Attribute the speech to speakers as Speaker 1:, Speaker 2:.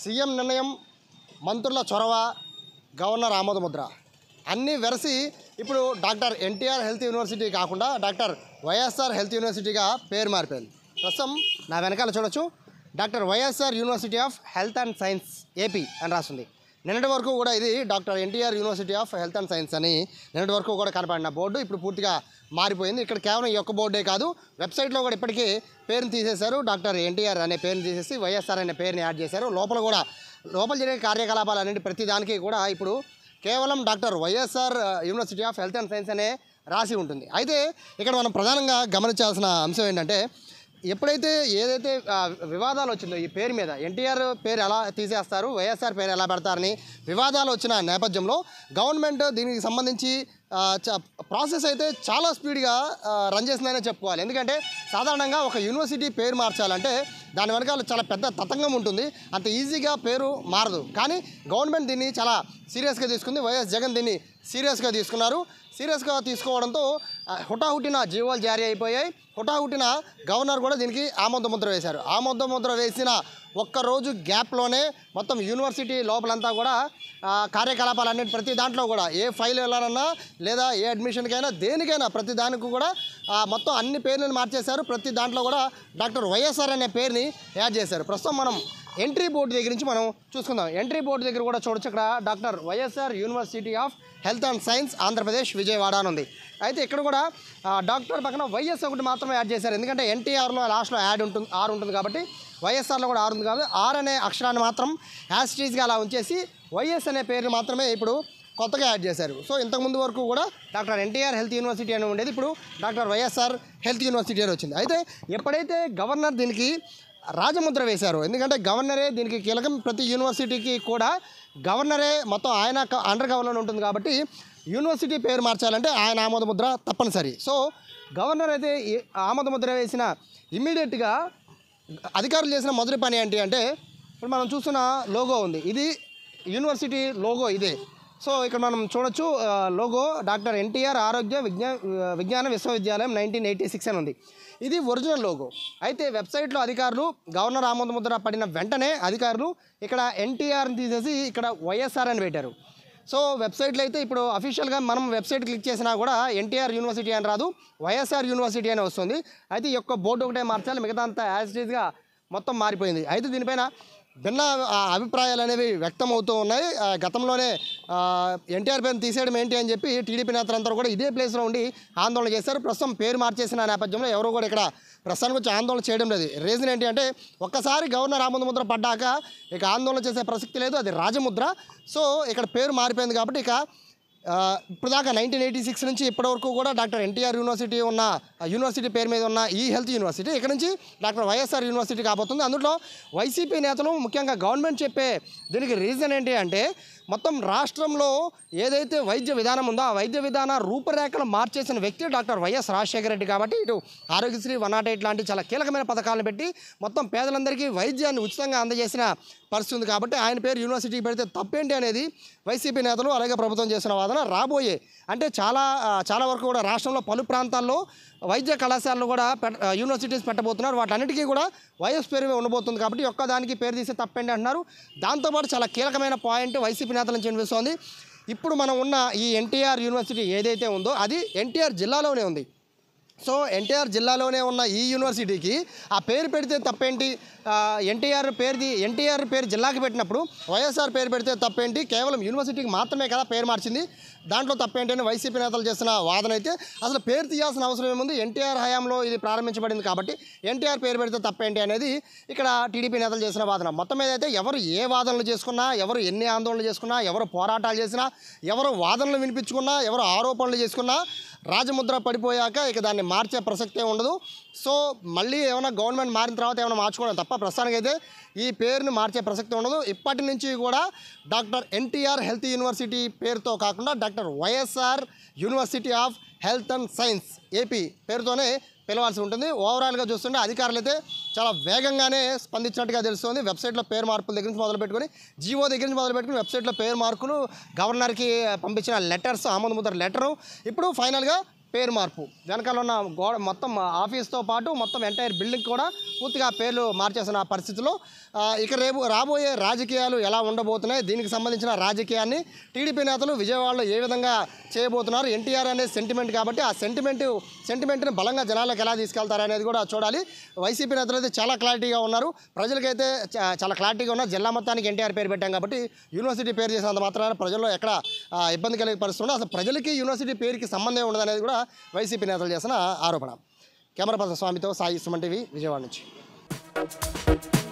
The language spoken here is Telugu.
Speaker 1: సీఎం నిర్ణయం మంత్రుల చొరవ గవర్నర్ ఆమోదముద్ర అన్నీ వెరసి ఇప్పుడు డాక్టర్ ఎన్టీఆర్ హెల్త్ యూనివర్సిటీ కాకుండా డాక్టర్ వైఎస్ఆర్ హెల్త్ యూనివర్సిటీగా పేరు మారిపోయింది ప్రస్తుతం నా వెనకాల చూడొచ్చు doctor YSR university of health and science AP అని రాస్తుంది నిన్నటి వరకు కూడా ఇది doctor NTR university of health and science అని నిన్నటి వరకు కూడా కనపడిన బోర్డు ఇప్పుడు పూర్తిగా మారిపోయింది ఇక్కడ కేవలం ఈ ఒక్క బోర్డే కాదు వెబ్సైట్లో కూడా ఇప్పటికీ పేరుని తీసేశారు డాక్టర్ ఎన్టీఆర్ అనే పేరుని తీసేసి వైఎస్ఆర్ అనే పేరుని యాడ్ చేశారు లోపల కూడా లోపల జరిగే కార్యకలాపాలు అనేది ప్రతి దానికి కూడా ఇప్పుడు కేవలం doctor YSR university of health and science అనే రాసి ఉంటుంది అయితే ఇక్కడ మనం ప్రధానంగా గమనించాల్సిన అంశం ఏంటంటే ఎప్పుడైతే ఏదైతే వివాదాలు వచ్చిందో ఈ పేరు మీద ఎన్టీఆర్ పేరు ఎలా తీసేస్తారు వైఎస్ఆర్ పేరు ఎలా పెడతారని వివాదాలు వచ్చిన నేపథ్యంలో గవర్నమెంట్ దీనికి సంబంధించి ప్రాసెస్ అయితే చాలా స్పీడ్గా రన్ చేసిందనే చెప్పుకోవాలి ఎందుకంటే సాధారణంగా ఒక యూనివర్సిటీ పేరు మార్చాలంటే దాని వెనకాల చాలా పెద్ద తతంగం ఉంటుంది అంత ఈజీగా పేరు మారదు కానీ గవర్నమెంట్ దీన్ని చాలా సీరియస్గా తీసుకుంది వైఎస్ జగన్ దీన్ని సీరియస్గా తీసుకున్నారు సీరియస్గా తీసుకోవడంతో హుటాహుటిన జీవోలు జారీ అయిపోయాయి హుటాహుటిన గవర్నర్ కూడా దీనికి ఆమోద ముద్ర వేశారు ఆమోద ముద్ర వేసిన ఒక్కరోజు గ్యాప్లోనే మొత్తం యూనివర్సిటీ లోపలంతా కూడా కార్యకలాపాలన్నిటి ప్రతి దాంట్లో కూడా ఏ ఫైల్ వెళ్ళాలన్నా లేదా ఏ అడ్మిషన్కైనా దేనికైనా ప్రతి దానికి కూడా మొత్తం అన్ని పేర్లను మార్చేశారు ప్రతి దాంట్లో కూడా డాక్టర్ వైఎస్ఆర్ అనే పేరుని యాడ్ చేశారు ప్రస్తుతం మనం ఎంట్రీ బోర్డు దగ్గర నుంచి మనం చూసుకుందాం ఎంట్రీ బోర్డు దగ్గర కూడా చూడొచ్చు ఇక్కడ doctor YSR university of health and science Andhra Pradesh Vijayawada అని ఉంది అయితే ఇక్కడ కూడా డాక్టర్ పక్కన వైఎస్ ఒకటి మాత్రమే యాడ్ చేశారు ఎందుకంటే ఎన్టీఆర్లో లాస్ట్లో యాడ్ ఉంటుంది ఆర్ ఉంటుంది కాబట్టి వైఎస్ఆర్లో కూడా ఆరు ఉంది కాబట్టి ఆర్ అనే అక్షరాన్ని మాత్రం యాస్ట్రీజ్గా అలా ఉంచేసి వైఎస్ అనే పేరు మాత్రమే ఇప్పుడు కొత్తగా యాడ్ చేశారు సో ఇంతకుముందు వరకు కూడా డాక్టర్ ఎన్టీఆర్ హెల్త్ యూనివర్సిటీ అని ఉండేది ఇప్పుడు డాక్టర్ వైఎస్ఆర్ హెల్త్ యూనివర్సిటీ అని వచ్చింది అయితే ఎప్పుడైతే గవర్నర్ దీనికి రాజముద్ర వేశారు ఎందుకంటే గవర్నరే దీనికి కీలకం ప్రతి యూనివర్సిటీకి కూడా గవర్నరే మొత్తం ఆయన అండర్ గవర్నర్ ఉంటుంది కాబట్టి యూనివర్సిటీ పేరు మార్చాలంటే ఆయన ఆమోద ముద్ర తప్పనిసరి సో గవర్నర్ అయితే ఆమోద ముద్ర వేసిన ఇమ్మీడియట్గా అధికారులు చేసిన మొదటి పని ఏంటి అంటే ఇప్పుడు మనం చూస్తున్న లోగో ఉంది ఇది యూనివర్సిటీ లోగో ఇదే సో ఇక్కడ మనం చూడొచ్చు లోగో డాక్టర్ ఎన్టీఆర్ ఆరోగ్య విజ్ఞా విజ్ఞాన విశ్వవిద్యాలయం నైన్టీన్ ఎయిటీ సిక్స్ అని ఉంది ఇది ఒరిజినల్ లోగో అయితే వెబ్సైట్లో అధికారులు గవర్నర్ ఆమోద ముద్ర పడిన వెంటనే అధికారులు ఇక్కడ ఎన్టీఆర్ని తీసేసి ఇక్కడ వైఎస్ఆర్ అని పెట్టారు సో వెబ్సైట్లో అయితే ఇప్పుడు అఫీషియల్గా మనం వెబ్సైట్ క్లిక్ చేసినా కూడా ఎన్టీఆర్ యూనివర్సిటీ అని రాదు వైఎస్ఆర్ యూనివర్సిటీ అని వస్తుంది అయితే ఈ యొక్క బోర్డు ఒకటే మార్చాలి మిగతా అంతా యాజ్ మొత్తం మారిపోయింది అయితే దీనిపైన భిన్న అభిప్రాయాలు అనేవి వ్యక్తం అవుతూ ఉన్నాయి గతంలోనే ఎన్టీఆర్ పేరు తీసేయడం ఏంటి అని చెప్పి టీడీపీ నేతలందరూ కూడా ఇదే ప్లేస్లో ఉండి ఆందోళన చేశారు ప్రస్తుతం పేరు మార్చేసిన నేపథ్యంలో ఎవరు కూడా ఇక్కడ ప్రస్తుతానికి వచ్చి ఆందోళన చేయడం లేదు రీజన్ ఏంటి అంటే ఒక్కసారి గవర్నర్ ఆముద ముద్ర పడ్డాక ఇక ఆందోళన చేసే ప్రసక్తి లేదు అది రాజముద్ర సో ఇక్కడ పేరు మారిపోయింది కాబట్టి ఇక ఇప్పుడు దాకా నైన్టీన్ ఎయిటీ సిక్స్ నుంచి ఇప్పటివరకు కూడా డాక్టర్ ఎన్టీఆర్ యూనివర్సిటీ ఉన్న యూనివర్సిటీ పేరు మీద ఉన్న ఈ హెల్త్ యూనివర్సిటీ ఇక్కడ నుంచి డాక్టర్ వైఎస్ఆర్ యూనివర్సిటీ కాబోతుంది అందులో వైసీపీ నేతలు ముఖ్యంగా గవర్నమెంట్ చెప్పే దీనికి రీజన్ ఏంటి అంటే మొత్తం రాష్ట్రంలో ఏదైతే వైద్య విధానం ఉందో ఆ వైద్య విధాన రూపురేఖలు మార్చేసిన వ్యక్తి డాక్టర్ వైఎస్ రాజశేఖర రెడ్డి కాబట్టి ఇటు ఆరోగ్యశ్రీ వన్ లాంటి చాలా కీలకమైన పథకాలను పెట్టి మొత్తం పేదలందరికీ వైద్యాన్ని ఉచితంగా అందజేసిన పరిస్థితి ఉంది కాబట్టి ఆయన పేరు యూనివర్సిటీకి పెడితే తప్పేంటి అనేది వైసీపీ నేతలు అలాగే ప్రభుత్వం చేసిన వాదన రాబోయే అంటే చాలా చాలా వరకు కూడా రాష్ట్రంలో పలు ప్రాంతాల్లో వైద్య కళాశాలలు కూడా యూనివర్సిటీస్ పెట్టబోతున్నారు వాటన్నిటికీ కూడా వైఎస్ పేరు ఉండబోతుంది కాబట్టి ఒక్కదానికి పేరు తీసి తప్పేంటి అంటున్నారు దాంతోపాటు చాలా కీలకమైన పాయింట్ వైసీపీ వైసీపీ నేతల నుంచి వినిపిస్తోంది ఇప్పుడు మనం ఉన్న ఈ ఎన్టీఆర్ యూనివర్సిటీ ఏదైతే ఉందో అది ఎన్టీఆర్ జిల్లాలోనే ఉంది సో ఎన్టీఆర్ జిల్లాలోనే ఉన్న ఈ యూనివర్సిటీకి ఆ పేరు పెడితే తప్పేంటి ఎన్టీఆర్ పేరుది ఎన్టీఆర్ పేరు జిల్లాకి పెట్టినప్పుడు వైఎస్ఆర్ పేరు పెడితే తప్పేంటి కేవలం యూనివర్సిటీకి మాత్రమే కదా పేరు మార్చింది దాంట్లో తప్పేంటి అని వైసీపీ నేతలు చేసిన వాదన అయితే అసలు పేరు తీయాల్సిన అవసరం ఏముంది ఎన్టీఆర్ హయాంలో ఇది ప్రారంభించబడింది కాబట్టి ఎన్టీఆర్ పేరు పెడితే తప్పేంటి అనేది ఇక్కడ టీడీపీ నేతలు చేసిన వాదన మొత్తం మీద అయితే ఎవరు ఏ వాదనలు చేసుకున్నా ఎవరు ఎన్ని ఆందోళనలు చేసుకున్నా ఎవరు పోరాటాలు చేసినా ఎవరు వాదనలు వినిపించుకున్నా ఎవరు ఆరోపణలు చేసుకున్నా రాజముద్ర పడిపోయాక ఇక దాన్ని మార్చే ప్రసక్తే ఉండదు సో మళ్ళీ ఏమైనా గవర్నమెంట్ మారిన తర్వాత ఏమైనా మార్చుకోవడం తప్ప ప్రస్తుతానికైతే ఈ పేరుని మార్చే ప్రసక్తి ఉండదు ఇప్పటి నుంచి కూడా డాక్టర్ ఎన్టీఆర్ హెల్త్ యూనివర్సిటీ పేరుతో కాకుండా doctor YSR university of health and science AP పేరుతోనే పిలవాల్సి ఉంటుంది ఓవరాల్గా చూస్తుంటే అధికారులు అయితే చాలా వేగంగానే స్పందించినట్టుగా తెలుస్తుంది వెబ్సైట్లో పేరు మార్పుల దగ్గర నుంచి మొదలుపెట్టుకొని జీవో దగ్గర నుంచి మొదలుపెట్టుకుని వెబ్సైట్లో పేరు మార్కులు గవర్నర్కి పంపించిన లెటర్స్ ఆమోద ముద్ర లెటరు ఇప్పుడు ఫైనల్గా పేరు మార్పు వెనకాల ఉన్న గోడ మొత్తం ఆఫీస్తో పాటు మొత్తం ఎంటైర్ బిల్డింగ్ కూడా పూర్తిగా పేర్లు మార్చేసిన పరిస్థితిలో ఇక రేపు రాబోయే రాజకీయాలు ఎలా ఉండబోతున్నాయి దీనికి సంబంధించిన రాజకీయాన్ని టీడీపీ నేతలు విజయవాడలో ఏ విధంగా చేయబోతున్నారు ఎన్టీఆర్ అనే సెంటిమెంట్ కాబట్టి ఆ సెంటిమెంట్ సెంటిమెంట్ని బలంగా జనాలకు ఎలా తీసుకెళ్తారనేది కూడా చూడాలి వైసీపీ నేతలు అయితే చాలా క్లారిటీగా ఉన్నారు ప్రజలకైతే చాలా క్లారిటీగా ఉన్నారు జిల్లా మొత్తానికి ఎన్టీఆర్ పేరు పెట్టాం కాబట్టి యూనివర్సిటీ పేరు చేసినంత మాత్రమే ప్రజల్లో ఎక్కడ ఇబ్బంది కలిగే పరిస్థితుల్లో అసలు ప్రజలకి యూనివర్సిటీ పేరుకి సంబంధం ఉండదనేది కూడా వైసీపీ నేతలు చేసిన ఆరోపణ కెమెరా పర్సన్ స్వామితో సాయి సుమన్ టీవీ విజయవాడ నుంచి